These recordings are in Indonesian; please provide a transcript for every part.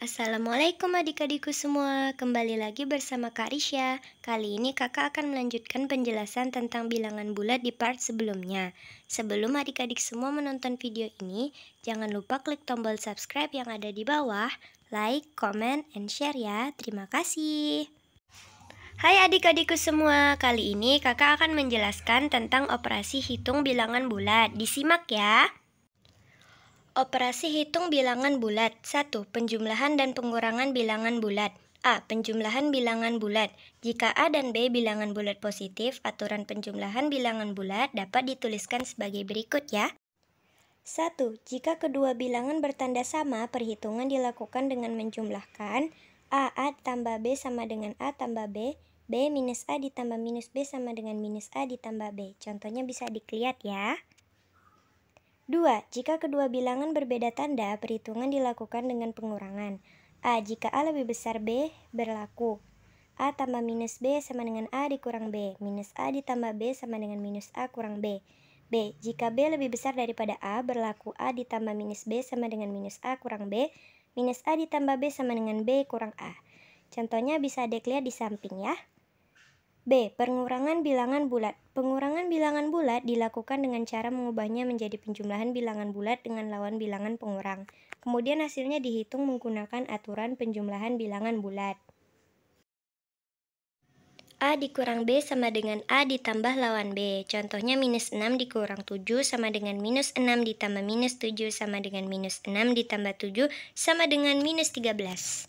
Assalamualaikum adik-adikku semua, kembali lagi bersama Kak Risha. Kali ini kakak akan melanjutkan penjelasan tentang bilangan bulat di part sebelumnya. Sebelum adik-adik semua menonton video ini, jangan lupa klik tombol subscribe yang ada di bawah, like, comment, and share ya. Terima kasih. Hai adik-adikku semua, kali ini kakak akan menjelaskan tentang operasi hitung bilangan bulat. Disimak ya. Operasi hitung bilangan bulat 1. Penjumlahan dan pengurangan bilangan bulat A. Penjumlahan bilangan bulat Jika A dan B bilangan bulat positif, aturan penjumlahan bilangan bulat dapat dituliskan sebagai berikut ya 1. Jika kedua bilangan bertanda sama, perhitungan dilakukan dengan menjumlahkan A, A tambah B sama dengan A tambah B B minus A ditambah minus B sama dengan minus A ditambah B Contohnya bisa dilihat ya 2. Jika kedua bilangan berbeda tanda, perhitungan dilakukan dengan pengurangan. A. Jika A lebih besar B, berlaku. A tambah minus B sama dengan A dikurang B. Minus A ditambah B sama dengan minus A kurang B. B. Jika B lebih besar daripada A, berlaku A ditambah minus B sama dengan minus A kurang B. Minus A ditambah B sama dengan B kurang A. Contohnya bisa dilihat lihat di samping ya. B. Pengurangan bilangan bulat. Pengurangan bilangan bulat dilakukan dengan cara mengubahnya menjadi penjumlahan bilangan bulat dengan lawan bilangan pengurang. Kemudian hasilnya dihitung menggunakan aturan penjumlahan bilangan bulat. A dikurang B sama dengan A ditambah lawan B. Contohnya minus 6 dikurang 7 sama dengan minus 6 ditambah minus 7 sama dengan minus 6 ditambah 7 sama dengan minus 13.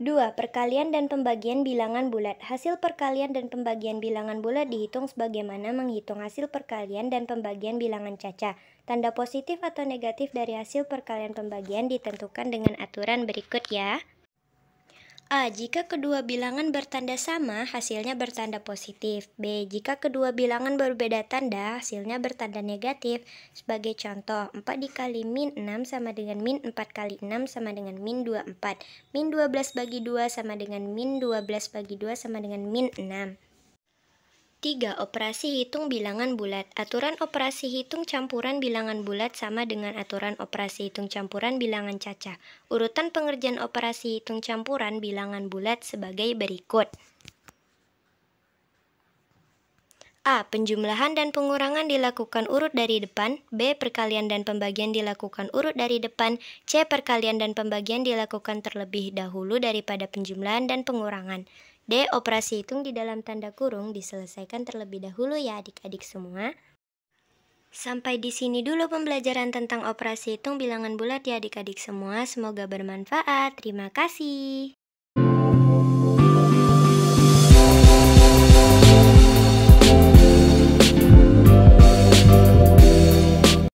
2. Perkalian dan pembagian bilangan bulat. Hasil perkalian dan pembagian bilangan bulat dihitung sebagaimana menghitung hasil perkalian dan pembagian bilangan cacah. Tanda positif atau negatif dari hasil perkalian pembagian ditentukan dengan aturan berikut ya. A. Jika kedua bilangan bertanda sama, hasilnya bertanda positif. B. Jika kedua bilangan berbeda tanda, hasilnya bertanda negatif. Sebagai contoh, 4 dikali min 6 sama dengan min 4 kali 6 sama dengan min 24. Min 12 bagi 2 sama dengan min 12 bagi 2 sama dengan min 6. 3. Operasi hitung bilangan bulat. Aturan operasi hitung campuran bilangan bulat sama dengan aturan operasi hitung campuran bilangan cacah. Urutan pengerjaan operasi hitung campuran bilangan bulat sebagai berikut. A. Penjumlahan dan pengurangan dilakukan urut dari depan. B. Perkalian dan pembagian dilakukan urut dari depan. C. Perkalian dan pembagian dilakukan terlebih dahulu daripada penjumlahan dan pengurangan. D. Operasi hitung di dalam tanda kurung diselesaikan terlebih dahulu ya adik-adik semua. Sampai di sini dulu pembelajaran tentang operasi hitung bilangan bulat ya adik-adik semua. Semoga bermanfaat. Terima kasih.